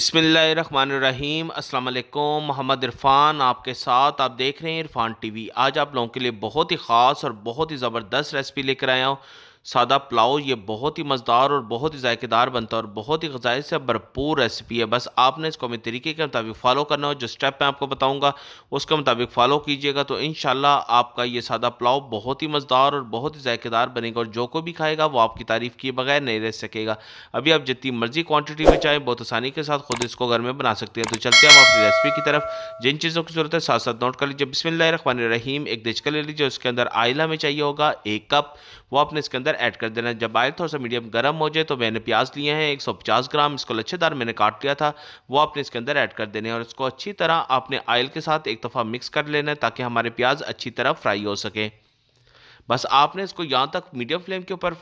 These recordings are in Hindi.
बसमीम अल्लाम मोहम्मद इरफान आपके साथ आप देख रहे हैं इरफान टीवी आज आप लोगों के लिए बहुत ही ख़ास और बहुत ही ज़बरदस्त रेसिपी लेकर आया हूँ सादा पुलाव ये बहुत ही मज़ेदार और बहुत ही जायकेदार बनता है और बहुत ही गजाई से भरपूर रेसिपी है बस आपने इसको अपने तरीके के मुताबिक फॉलो करना हो जो स्टेप मैं आपको बताऊंगा उसके मुताबिक फॉलो कीजिएगा तो इन आपका ये सादा पुलाव बहुत ही मज़ेदार और बहुत ही जायकेदार बनेगा और जो को भी खाएगा वो आपकी तारीफ़ किए बगैर नहीं रह सकेगा अभी आप जितनी मर्जी क्वान्टिटी में चाहें बहुत आसानी के साथ खुद इसको घर में बना सकते हैं तो चलते हैं हम अपनी रेसिपी की तरफ जिन चीज़ों की ज़रूरत है साथ साथ नोट कर लीजिए बिस्मिल्लाह रहीम एक दिचका ले लीजिए उसके अंदर आयला में चाहिए होगा एक कप वो आपने इसके अंदर ऐड कर देना जब आए थोड़ा सा मीडियम गर्म हो जाए तो मैंने प्याज लिए हैं 150 ग्राम इसको लच्छेदार मैंने काट लिया था वो आपने इसके अंदर ऐड कर देने और इसको अच्छी तरह आपने ऑयल के साथ एक दफ़ा मिक्स कर लेना है ताकि हमारे प्याज अच्छी तरह फ्राई हो सके बस आपने इसको यहाँ तक मीडियम फ्लेम के ऊपर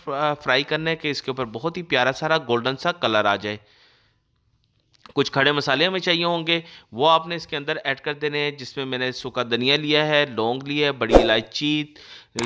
फ्राई करना है कि इसके ऊपर बहुत ही प्यारा सारा गोल्डन सा कलर आ जाए कुछ खड़े मसाले हमें चाहिए होंगे वो आपने इसके अंदर ऐड कर देने हैं जिसमें मैंने सूखा धनिया लिया है लौंग लिया है बड़ी इलायची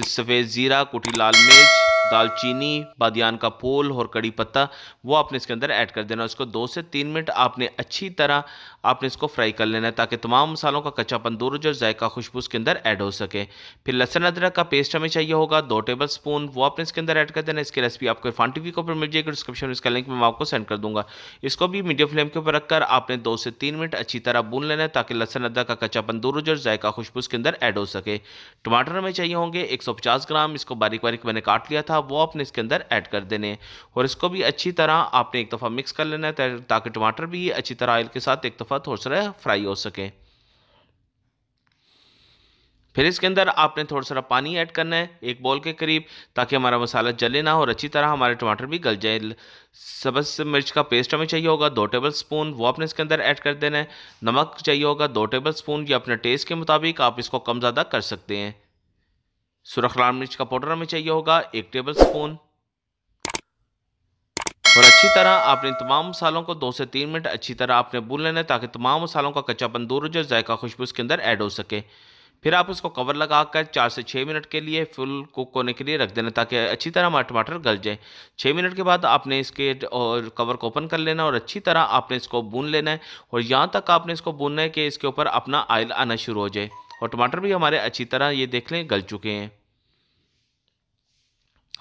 सफ़ेद ज़ीरा कुटी लाल मिर्च दालचीनी बादियान का पोल और कड़ी पत्ता वो आपने इसके अंदर ऐड कर देना इसको दो से तीन मिनट आपने अच्छी तरह आपने इसको फ्राई कर लेना है ताकि तमाम मसालों का कच्चापन दूर जो जायका खुशबू इसके अंदर ऐड हो सके फिर लहसन अदरक का पेस्ट हमें चाहिए होगा दो टेबल स्पून वो आपने इसके अंदर ऐड कर देना इसकी रेसिपी आपको इरफान टीवी के ऊपर मिल जाएगी डिस्क्रिप्शन में इसका लिंक मैं आपको सेंड कर दूंगा इसको भी मीडियम फ्लेम के ऊपर रखकर आपने दो से तीन मिनट अच्छी तरह भून लेना है ताकि लहसन अदरक का कच्चापन दूर जो जायका खुशबू इसके अंदर ऐड हो सके टमाटर हमें चाहिए होंगे एक ग्राम इसको बारीक बारीक मैंने काट लिया था था वो आपने इसके अंदर ऐड कर देने और इसको भी अच्छी तरह आपने एक दफ़ा मिक्स कर लेना है ताकि टमाटर भी अच्छी तरह ऑयल के साथ एक दफ़ा थोड़ा सा फ्राई हो सके फिर इसके अंदर आपने थोड़ा सा पानी ऐड करना है एक बॉल के करीब ताकि हमारा मसाला जले ना और अच्छी तरह हमारे टमाटर भी गल जाए सबस मिर्च का पेस्ट हमें चाहिए होगा दो टेबल स्पून वो आपने इसके अंदर ऐड कर देना है नमक चाहिए होगा दो टेबल स्पून या अपने टेस्ट के मुताबिक आप इसको कम ज़्यादा कर सकते हैं सुरख लाल मिर्च का पाउडर हमें चाहिए होगा एक टेबल स्पून और अच्छी तरह आपने तमाम मसालों को दो से तीन मिनट अच्छी तरह आपने भून लेना है ताकि तमाम मसालों का कच्चापन दूर हो जाए जायका खुशबू उसके अंदर ऐड हो सके फिर आप उसको कवर लगाकर चार से छः मिनट के लिए फुल कुक होने के लिए रख देना ताकि अच्छी तरह हमारे टमाटर गल जाए छः मिनट के बाद आपने इसके और कवर को ओपन कर लेना और अच्छी तरह आपने इसको भून लेना है और यहाँ तक आपने इसको भूनना है कि इसके ऊपर अपना आयल आना शुरू हो जाए और टमाटर भी हमारे अच्छी तरह ये देख लें गल चुके हैं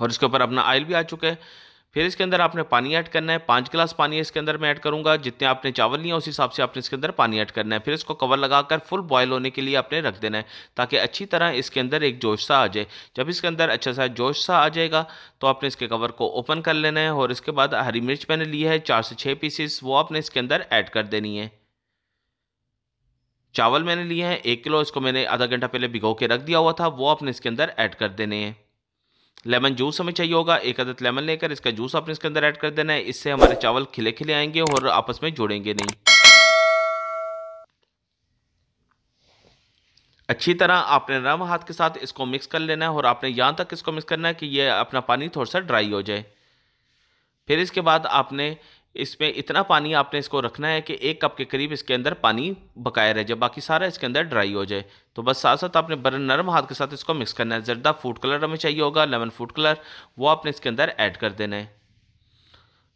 और इसके ऊपर अपना आयल भी आ चुका है फिर इसके अंदर आपने पानी ऐड करना है पाँच गिलास पानी इसके अंदर मैं ऐड करूंगा जितने आपने चावल लिए उस हिसाब से आपने इसके अंदर पानी ऐड करना है फिर इसको कवर लगाकर फुल बॉयल होने के लिए आपने रख देना है ताकि अच्छी तरह इसके अंदर एक जोश सा आ जाए जब इसके अंदर अच्छा सा जोश सा आ जाएगा तो आपने इसके कवर को ओपन कर लेना है और इसके बाद हरी मिर्च मैंने ली है चार से छः पीसेस वो आपने इसके अंदर ऐड कर देनी है चावल मैंने लिए हैं एक किलो इसको मैंने आधा घंटा पहले भिगो के रख दिया हुआ था वो आपने इसके अंदर ऐड कर देने हैं लेमन जूस हमें चाहिए होगा एक अदद लेमन लेकर इसका जूस आपने इसके अंदर ऐड कर देना है इससे हमारे चावल खिले खिले आएंगे और आपस में जुड़ेंगे नहीं अच्छी तरह आपने नरम हाथ के साथ इसको मिक्स कर लेना है और आपने यहाँ तक इसको मिक्स करना है कि ये अपना पानी थोड़ा सा ड्राई हो जाए फिर इसके बाद आपने इसमें इतना पानी आपने इसको रखना है कि एक कप के करीब इसके अंदर पानी बकाया रह जाए बाकी सारा इसके अंदर ड्राई हो जाए तो बस साथ साथ आपने बर्न नरम हाथ के साथ इसको मिक्स करना है जर्दा फूड कलर हमें चाहिए होगा लेमन फूड कलर वो आपने इसके अंदर ऐड कर देना है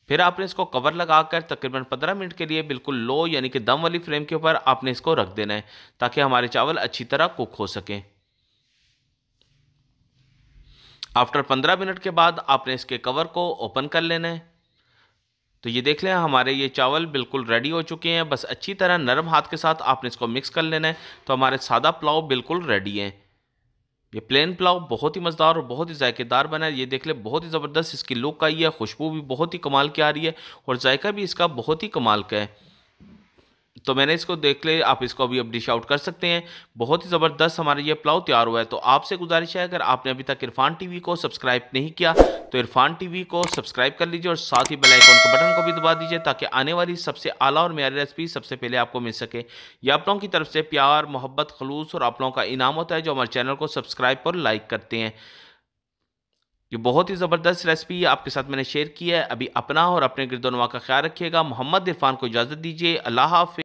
फिर आपने इसको कवर लगा कर तकरीबन 15 मिनट के लिए बिल्कुल लो यानी कि दम वाली फ्लेम के ऊपर आपने इसको रख देना है ताकि हमारे चावल अच्छी तरह कुक हो सकें आफ्टर 15 मिनट के बाद आपने इसके कवर को ओपन कर लेना है तो ये देख लें हमारे ये चावल बिल्कुल रेडी हो चुके हैं बस अच्छी तरह नरम हाथ के साथ आपने इसको मिक्स कर लेना है तो हमारे सादा पुलाव बिल्कुल रेडी हैं ये प्लेन पुलाव बहुत ही मज़ेदार और बहुत ही जायकेदार बना है ये देख लें बहुत ही ज़बरदस्त इसकी लुक आई है खुशबू भी बहुत ही कमाल की आ रही है और जायका भी इसका बहुत ही कमाल का है तो मैंने इसको देख ले आप इसको अभी अब डिश आउट कर सकते हैं बहुत ही ज़बरदस्त हमारा ये प्लाव तैयार हुआ है तो आपसे गुजारिश है अगर आपने अभी तक इरफान टी को सब्सक्राइब नहीं किया तो इरफान टी को सब्सक्राइब कर लीजिए और साथ ही बेलाइकॉन के बटन को भी दबा दीजिए ताकि आने वाली सबसे आला और मेरी रेसिपी सबसे पहले आपको मिल सके ये आप लोगों की तरफ से प्यार मोहब्बत खलूस और आप लोगों का इनाम होता है जो हमारे चैनल को सब्सक्राइब और लाइक करते हैं ये बहुत ही ज़बरदस्त रेसिपी आपके साथ मैंने शेयर की है अभी अपना और अपने गिरदोनवा का ख्याल रखिएगा मोहम्मद इरफान को इजाज़त दीजिए अल्लाह हाफि